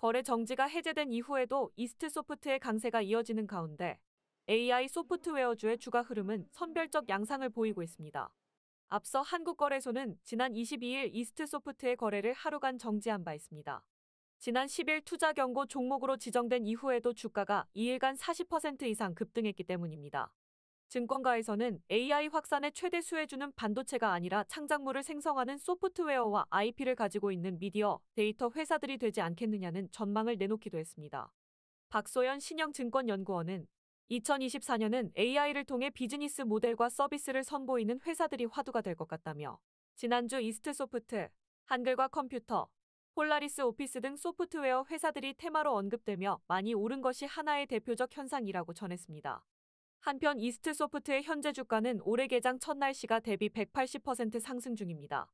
거래 정지가 해제된 이후에도 이스트 소프트의 강세가 이어지는 가운데 AI 소프트웨어주의 주가 흐름은 선별적 양상을 보이고 있습니다. 앞서 한국거래소는 지난 22일 이스트 소프트의 거래를 하루간 정지한 바 있습니다. 지난 10일 투자 경고 종목으로 지정된 이후에도 주가가 2일간 40% 이상 급등했기 때문입니다. 증권가에서는 AI 확산의 최대 수혜주는 반도체가 아니라 창작물을 생성하는 소프트웨어와 IP를 가지고 있는 미디어, 데이터 회사들이 되지 않겠느냐는 전망을 내놓기도 했습니다. 박소연 신영증권연구원은 2024년은 AI를 통해 비즈니스 모델과 서비스를 선보이는 회사들이 화두가 될 것 같다며 지난주 이스트소프트, 한글과 컴퓨터, 폴라리스 오피스 등 소프트웨어 회사들이 테마로 언급되며 많이 오른 것이 하나의 대표적 현상이라고 전했습니다. 한편 이스트소프트의 현재 주가는 올해 개장 첫날 시가 대비 180% 상승 중입니다.